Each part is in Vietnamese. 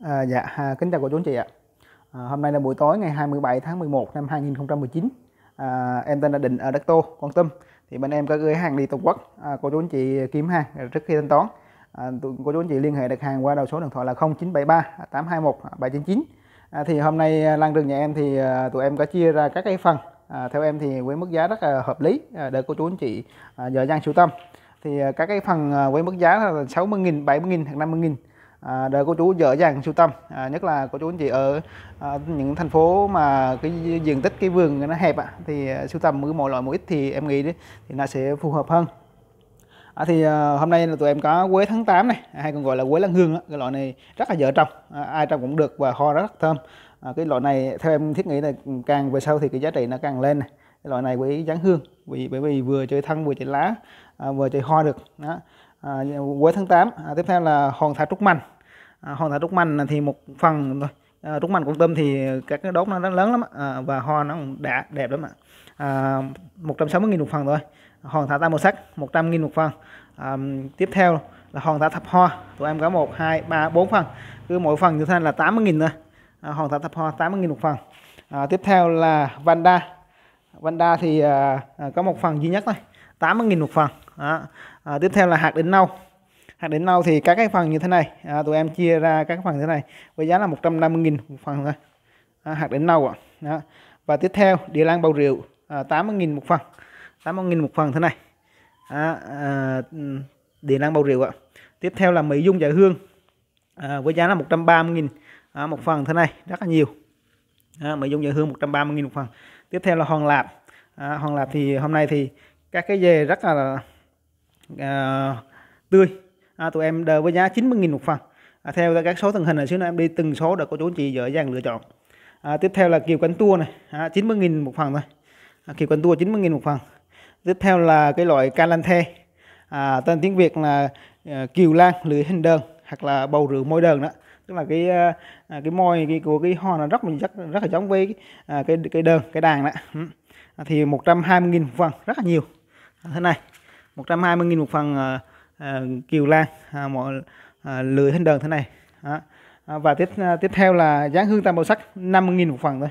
À, dạ, à, kính chào cô chú anh chị ạ. À, hôm nay là buổi tối ngày 27 tháng 11 năm 2019. À, em tên là Định ở à, Đắc Tô, Con Tâm. Thì bên em có gửi hàng đi toàn quốc. À, cô chú anh chị kiếm hàng trước khi thanh toán. À, cô chú anh chị liên hệ đặt hàng qua đầu số điện thoại là 0973 821 799. À, thì hôm nay à, lan rừng nhà em thì à, tụi em có chia ra các cái phần. À, theo em thì với mức giá rất là hợp lý để cô chú anh chị à, dở dang sưu tâm. Thì các cái phần với mức giá là 60.000, 70.000 hoặc 50.000 à, để cô chú dễ dàng sưu tầm à, nhất là cô chú anh chị ở à, những thành phố mà cái diện tích cái vườn nó hẹp ạ à, thì sưu tầm mỗi loại một ít thì em nghĩ đấy, thì nó sẽ phù hợp hơn À, thì à, hôm nay là tụi em có quế tháng 8 này hay còn gọi là quế lan hương đó. cái loại này rất là dễ trồng à, ai trồng cũng được và ho rất, thơm à, cái loại này theo em thiết nghĩ là càng về sau thì cái giá trị nó càng lên này cái loại này quế dáng hương vì bởi vì vừa chơi thân vừa chơi lá à, vừa chơi ho được đó à, quế tháng 8 à, tiếp theo là hòn thảo trúc mành À, hoa thả trúc manh thì một phần à, trúc manh con tâm thì các cái đốt nó lớn lắm à, và hoa nó cũng đã đẹp lắm ạ à, 160.000 một phần thôi hoàn thả tam màu sắc 100.000 một phần à, tiếp theo là hoàn thả thập hoa tụi em có 1 2 3 4 phần cứ mỗi phần như thế là 80.000 thôi à, hòn thảo thập hoa 80.000 một phần à, tiếp theo là vanda vanda thì à, à, có một phần duy nhất thôi 80.000 một phần à, à, tiếp theo là hạt đỉnh nâu hàng đến nâu thì các cái phần như thế này à, tụi em chia ra các phần như thế này với giá là 150.000 một phần thôi à, hạt đến nâu ạ à. và tiếp theo địa lan bầu rượu à, 80.000 một phần 80.000 một phần thế này à, à, địa lan bầu rượu ạ tiếp theo là mỹ dung dạ hương à, với giá là 130.000 à, một phần thế này rất là nhiều à, mỹ dung dạ hương 130.000 một phần tiếp theo là hoàng lạp à, hoàng lạp thì hôm nay thì các cái dề rất là à, tươi à, tụi em đờ với giá 90.000 một phần à, theo các số tầng hình này xíu nữa em đi từng số để cô chú anh chị dễ dàng lựa chọn à, tiếp theo là kiều cánh tua này à, 90.000 một phần thôi à, kiều cánh tua 90.000 một phần tiếp theo là cái loại calanthe à, tên tiếng Việt là à, kiều lan lưỡi hình đơn hoặc là bầu rượu môi đơn đó tức là cái à, à cái môi cái, của cái hoa là rất là rất rất là giống với à, cái cái đơn cái đàn đó ừ. à, thì 120.000 một phần rất là nhiều à, thế này 120.000 một phần à, À, kiều lan à, mọi à, lưỡi hình đơn thế này À, và tiếp à, tiếp theo là dáng hương tam màu sắc 50.000 một phần thôi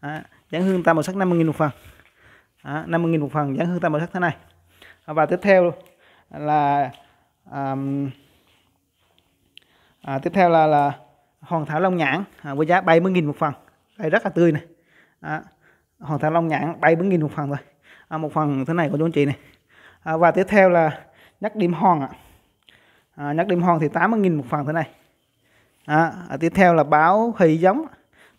à, dáng hương tam màu sắc 50.000 một phần à, 50.000 một phần dáng hương tam màu sắc thế này à, và tiếp theo là à, à, tiếp theo là là hoàng thảo long nhãn à, với giá 70.000 một phần đây rất là tươi này à, hoàng thảo long nhãn 70.000 một phần thôi à, một phần thế này của chú anh chị này à, và tiếp theo là nhắc đếm hòn ạ à, nhắc đếm hòn thì 80.000 một phần thế này à, à, tiếp theo là báo hì giống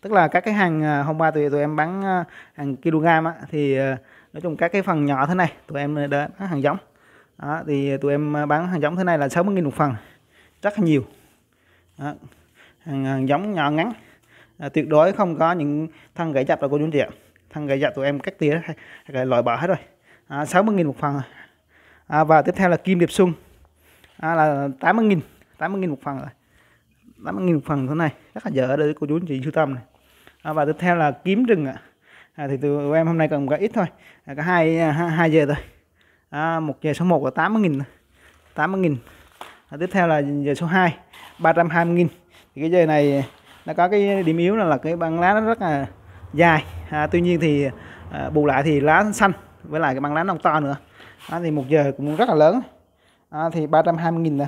tức là các cái hàng à, hôm qua tụi tụi em bán à, hàng kg á, thì à, nói chung các cái phần nhỏ thế này tụi em đã bán hàng giống đó, thì tụi em bán hàng giống thế này là 60.000 một phần rất là nhiều đó, hàng, hàng giống nhỏ ngắn à, tuyệt đối không có những thân gãy chặt là cô chú anh chị ạ thân gãy chặt tụi em cắt tỉa loại bỏ hết rồi à, 60.000 một phần à, và tiếp theo là kim điệp sung à, là 80 nghìn 80 nghìn một phần rồi 80 nghìn một phần thế này rất là dở để cô chú anh chị sưu tâm này à, và tiếp theo là kiếm rừng ạ à, thì tụi em hôm nay cần cả ít thôi à, cả hai hai giờ thôi à, một giờ số 1 là 80 nghìn 80 nghìn à, tiếp theo là giờ số 2 320 nghìn thì cái giờ này nó có cái điểm yếu là, là cái băng lá nó rất là dài à, tuy nhiên thì à, bù lại thì lá xanh với lại cái băng lá nó to nữa à, thì một giờ cũng rất là lớn à, thì 320.000 nè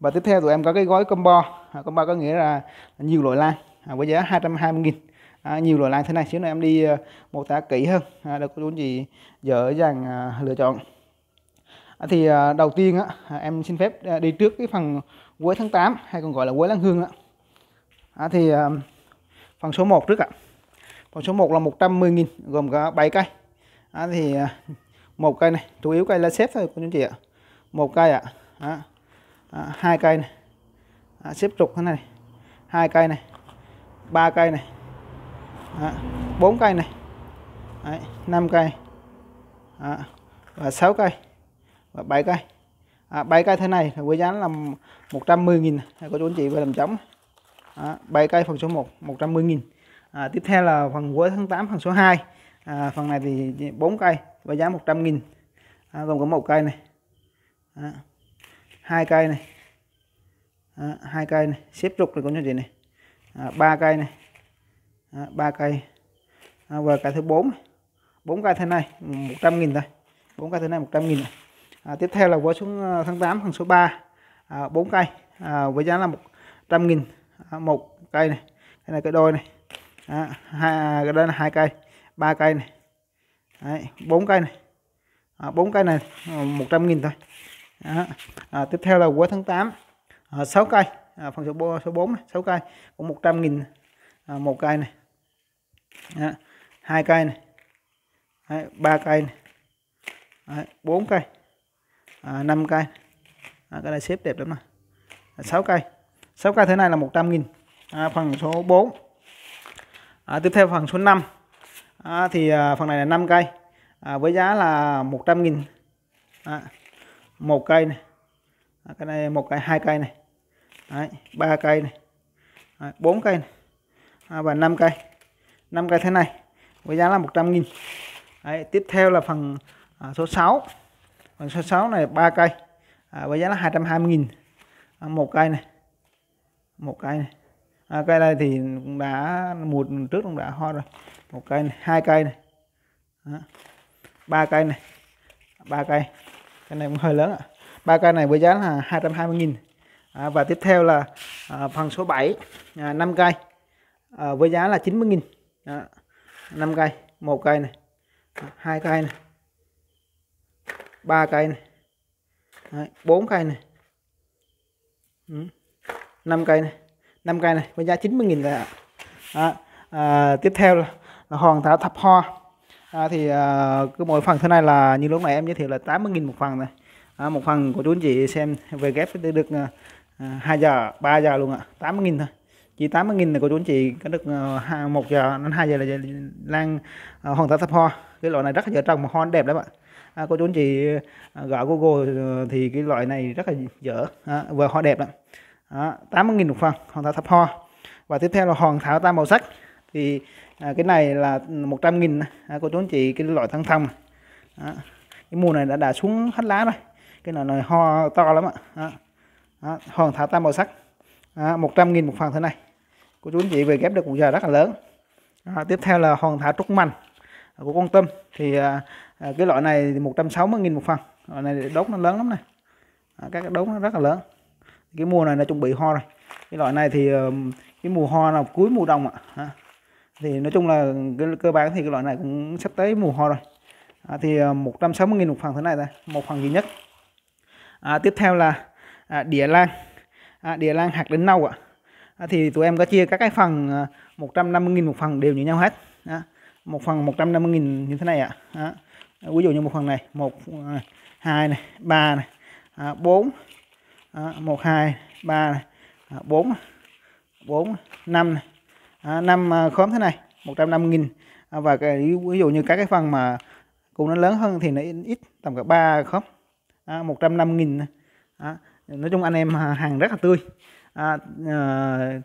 và tiếp theo tụi em có cái gói combo à, combo có nghĩa là nhiều loại lan à, với giá 220.000 à, nhiều loại lan thế này xíu nữa em đi ờ, một tá kỹ hơn à, để cô chú gì dễ dàng à, lựa chọn à, thì à, đầu tiên á, à, em xin phép à, đi trước cái phần cuối tháng 8 hay còn gọi là cuối lan hương á. À, thì à, phần số 1 trước ạ à. phần số 1 là 110.000 gồm có 7 cây à, thì à, một cây này chủ yếu cây là xếp thôi cô chú chị ạ một cây ạ à. à. hai cây này à, xếp trục thế này hai cây này ba cây này à, bốn cây này Đấy, 5 cây à, và sáu cây và bảy cây à, 7 cây thế này với giá là 110.000 có chú anh chị về làm trống à, 7 cây phần số 1 110.000 à, tiếp theo là phần cuối tháng 8 phần số 2 à, phần này thì bốn cây với giá 100 nghìn à, gồm có một cây này à, hai cây này à, hai cây này xếp trục này có như gì này à, ba cây này à, ba cây à, và cái thứ bốn bốn cây thế này 100 nghìn thôi bốn cây thế này 100 nghìn À, tiếp theo là qua xuống ờ, tháng 8 hàng số 3 à, 4 cây à, với giá là 100 nghìn à, một cây này cái này cái đôi này à, hai, cái đây là hai cây ba cây này Đấy, 4 cây này à, 4 cây này à, 100.000 thôi à, à, tiếp theo là cuối tháng 8 à, 6 cây à, phần số, số 4 này, 6 cây cũng 100.000 à, một cây này à, 2 cây này Đấy, 3 cây này Đấy, 4 cây à, 5 cây à, cái này xếp đẹp lắm này à, 6 cây 6 cây thế này là 100.000 à, phần số 4 à, tiếp theo phần số 5 à, thì à, phần này là 5 cây à, với giá là 100 nghìn à, một cây này à, cái này một cây hai cây này Đấy, 3 cây này Đấy, 4 cây này à, và 5 cây 5 cây thế này với giá là 100 nghìn Đấy, tiếp theo là phần à, số 6 phần số 6 này 3 cây à, với giá là 220 nghìn à, một cây này một cây này à, cây này thì cũng đã mùa trước cũng đã hoa rồi một cây này hai cây này Đó. ba cây này ba cây cái này cũng hơi lớn ạ ba cây này với giá là 220.000 à, và tiếp theo là à, phần số 7 à, 5 cây à, với giá là 90.000 à, 5 cây một cây này hai cây này ba cây này bốn cây này ừ. 5 cây này 5 cây này với giá 90.000 rồi ạ à, à, tiếp theo là hoàng thảo thập hoa à, thì à, cứ mỗi phần thế này là như lúc này em giới thiệu là 80.000 một phần này à, một phần của chú anh chị xem về ghép được à, 2 giờ 3 giờ luôn ạ à. 80.000 thôi chỉ 80.000 là của chú anh chị có được à, 1 giờ đến 2 giờ là lan à, hoàng thảo thập hoa cái loại này rất là dễ trồng mà hoa đẹp lắm ạ à, cô chú anh chị à, gọi Google à, thì cái loại này rất là dễ à, và hoa đẹp lắm à, 80.000 một phần hoàng thảo thập hoa và tiếp theo là hoàng thảo tam màu sắc thì à, cái này là 100 nghìn à, cô chú anh chị cái loại thăng thông à, cái mùa này đã đã xuống hết lá rồi cái này này ho to lắm ạ à, à, hòn thảo tam màu sắc à, 100 nghìn một phần thế này cô chú anh chị về ghép được một giờ rất là lớn à, tiếp theo là hòn thảo trúc mành của con tâm thì à, à, cái loại này thì 160 nghìn một phần loại này đốt nó lớn lắm này à, các cái đốt nó rất là lớn cái mùa này là chuẩn bị ho rồi cái loại này thì cái mùa ho là cuối mùa đông ạ à thì nói chung là cơ bản thì cái loại này cũng sắp tới mùa hoa rồi à, thì 160.000 à, một phần thế này thôi một phần duy nhất à, tiếp theo là à, địa lan à, địa lan hạt đến nâu ạ à. à, thì tụi em có chia các cái phần à, 150.000 một phần đều như nhau hết à, một phần 150.000 như thế này ạ à. à, ví dụ như một phần này một à, hai này ba này à, 4 à, 1 2 3 này, à, 4 4 5 này À, năm à, khóm thế này 150 nghìn à, và cái, ví dụ như các cái phần mà cùng nó lớn hơn thì nó ít tầm cả ba khóm à, 150 nghìn à, nói chung anh em hàng rất là tươi à, à,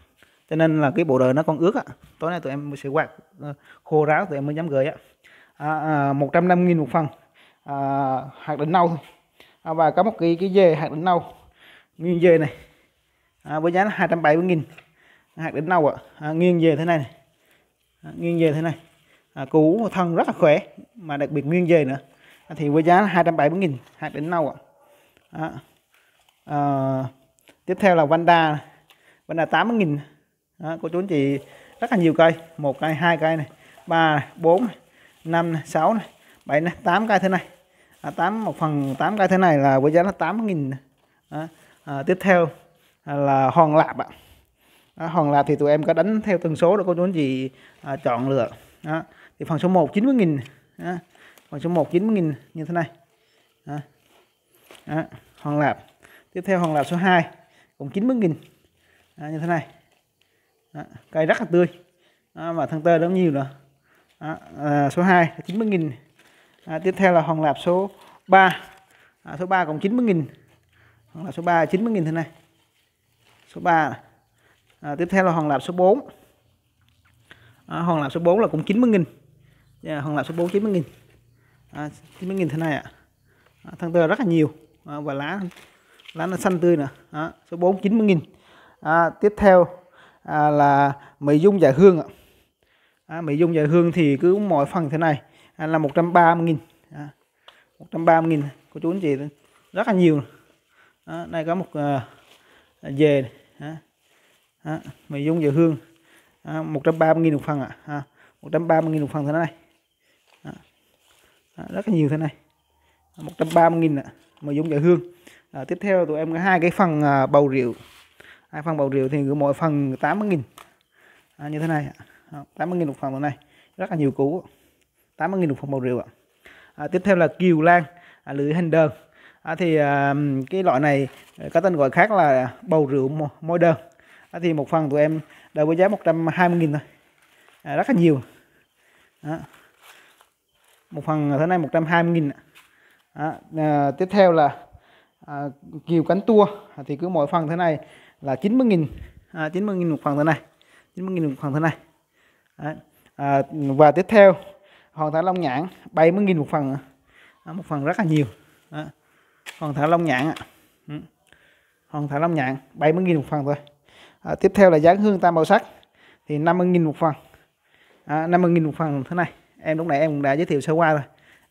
cho nên là cái bộ đời nó còn ướt á. tối nay tụi em sẽ quạt ờ, khô ráo tụi em mới dám gửi á à, à, 150 nghìn một phần à, hạt đỉnh nâu à, và có một cái cái dê hạt đỉnh nâu nguyên dê này à, với giá là 270 nghìn hạt đến nâu ạ à. à, nghiêng về thế này, này. À, nghiêng về thế này à, cú thân rất là khỏe mà đặc biệt nguyên về nữa à, thì với giá 270.000 hạt đến nâu ạ à. À, tiếp theo là Vanda Vanda 80.000 à, cô chú anh chị rất là nhiều cây một cây hai cây này ba bốn năm sáu này bảy này tám cây thế này à, 8 một phần 8 cây thế này là với giá là 80.000 à, à, tiếp theo là hòn lạp ạ à đó, hoặc là thì tụi em có đánh theo tần số đó, cô chú anh chị à, chọn lựa đó. thì phần số 1 90 nghìn phần số 1 90 nghìn như thế này đó. Đó. Hoàng Lạp tiếp theo Hoàng Lạp số 2 cũng 90 nghìn như thế này đó. cây rất là tươi đó, và thân tơ rất nhiều nữa đó. À, số 2 là 90 nghìn à, tiếp theo là Hoàng Lạp số 3 à, số 3 cũng 90 nghìn Hoàng Lạp số 3 90 nghìn thế này số 3 này à, tiếp theo là hoàng lạp số 4 à, hoàng lạp số 4 là cũng 90 nghìn yeah, dạ, hoàng lạp số 4 90 nghìn à, 90 nghìn thế này ạ à. à, thân tơ rất là nhiều à, và lá lá nó xanh tươi nè à, số 4 90 nghìn à, tiếp theo à, là mỹ dung dạ hương ạ à, mỹ dung dạ hương thì cứ mỗi phần thế này à, là 130 nghìn à, 130 nghìn của chú anh chị rất là nhiều à, đây có một à, về à, à, mình dùng dầu hương à, 130.000 một phần ạ à. à, 130.000 một phần thế này à, à, rất là nhiều thế này à, 130.000 ạ à. mà dùng dầu hương à, tiếp theo tụi em có hai cái phần à, bầu rượu hai phần bầu rượu thì mỗi phần 80.000 à, như thế này ạ à, 80.000 một phần thế này rất là nhiều củ 80.000 một phần bầu rượu ạ à, tiếp theo là kiều lan à, lưỡi hình đơn à, thì à, cái loại này à, có tên gọi khác là bầu rượu môi đơn đó thì một phần tụi em đều với giá 120.000 thôi à, rất là nhiều đó. một phần thế này 120.000 à, à, tiếp theo là à, kiều cánh tua à, thì cứ mỗi phần thế này là 90.000 à, 90.000 một phần thế này 90.000 một phần thế này À, và tiếp theo hoàng thả long nhãn 70.000 một phần à, một phần rất là nhiều à, hòn thả long nhãn à. Ừ. hòn thả long nhãn 70.000 một phần thôi à, tiếp theo là dán hương tam màu sắc thì 50.000 một phần à, 50.000 một phần thế này em lúc nãy em đã giới thiệu sơ qua rồi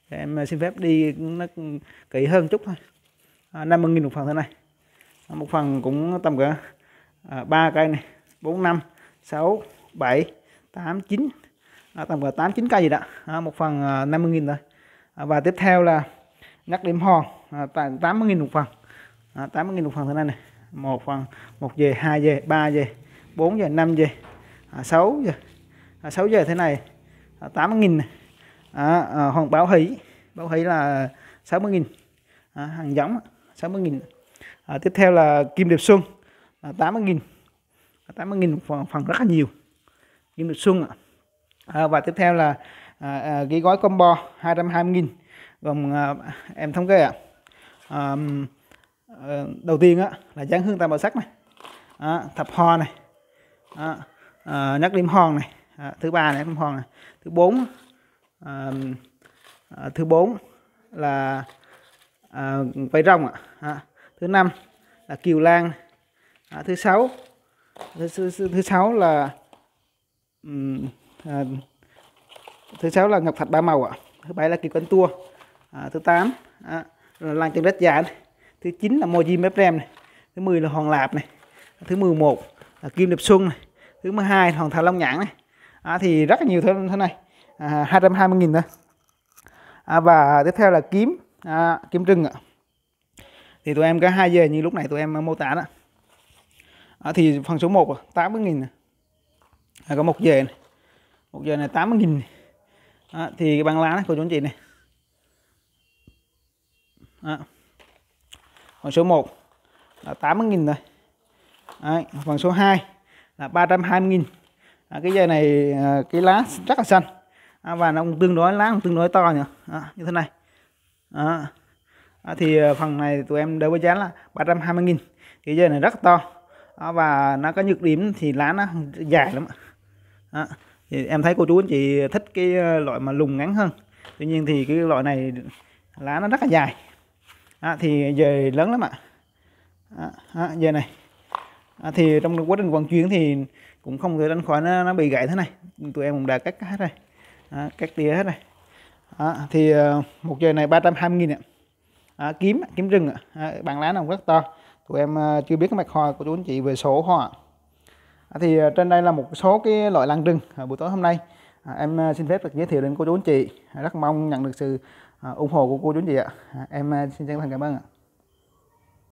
em à, xin phép đi nó kỹ hơn chút thôi à, 50.000 một phần thế này à, một phần cũng tầm cỡ à, ba à, cây này 4 5 6 7 8 9 à, tầm cỡ 8 9 cây gì đó à, một phần à, 50.000 rồi à, và tiếp theo là nhắc điểm hòn à, 80.000 một phần à, 80.000 một phần thế này này một phần một về hai giờ, ba giờ, bốn giờ, năm về à, sáu về à, sáu giờ thế này à, tám nghìn à, à, hoàng báo hỷ báo hỷ là sáu mươi nghìn à, hàng giống sáu mươi nghìn à, tiếp theo là kim điệp xuân tám mươi nghìn tám mươi nghìn phần, phần rất là nhiều kim điệp xuân ạ à, và tiếp theo là à, à, cái gói combo hai trăm hai mươi nghìn gồm à, em thống kê ạ à, Ờ, đầu tiên á là dáng hương tam bảo sắc này à, thập ho này à, à, nhắc đêm hòn này à, thứ ba này đêm hòn này thứ bốn à, à, thứ bốn là à, vây rong ạ à. à, thứ năm là kiều lan à, thứ sáu thứ, thứ, thứ sáu là à, thứ sáu là ngọc thạch ba màu ạ à. thứ bảy là kiều cánh tua à, thứ tám à, là lan chân đất dài dạ này thứ 9 là Mojim Meprem này thứ 10 là Hoàng Lạp này thứ 11 là Kim Điệp Xuân này thứ 12 là Hoàng Thảo Long Nhãn này à, thì rất là nhiều thứ thế này à, 220.000 thôi à, và tiếp theo là kiếm à, kiếm trưng ạ thì tụi em có hai giờ như lúc này tụi em mô tả đó à, thì phần số 1 80.000 à, có một giờ này một giờ này 80.000 à, thì cái băng lá này của chú anh chị này à, phần số 1 là 80.000 rồi Đấy, phần số 2 là 320.000 à, cái dây này à, cái lá rất là xanh à, và nó cũng tương đối lá cũng tương đối to nhỉ à, như thế này à, à, thì phần này tụi em đều với giá là 320.000 cái dây này rất to à, và nó có nhược điểm thì lá nó dài lắm à, thì em thấy cô chú anh chị thích cái à, loại mà lùng ngắn hơn tuy nhiên thì cái loại này lá nó rất là dài à, thì về lớn lắm ạ à. à, à, về này à, thì trong quá trình vận chuyển thì cũng không thể tránh khỏi nó, nó bị gãy thế này tụi em cũng đã cắt hết rồi à, cắt tỉa hết rồi à, thì ờ, một giờ này 320 nghìn ạ à, kiếm kiếm rừng ạ à, bàn lá nào rất to tụi em ờ, chưa biết cái mặt hoa của chú anh chị về số hoa à, thì ờ, trên đây là một số cái loại lan rừng à, buổi tối hôm nay à, em xin phép được giới thiệu đến cô chú anh chị à, rất mong nhận được sự À, ủng hộ của cô chú anh chị ạ à, em à, xin chân thành cảm ơn ạ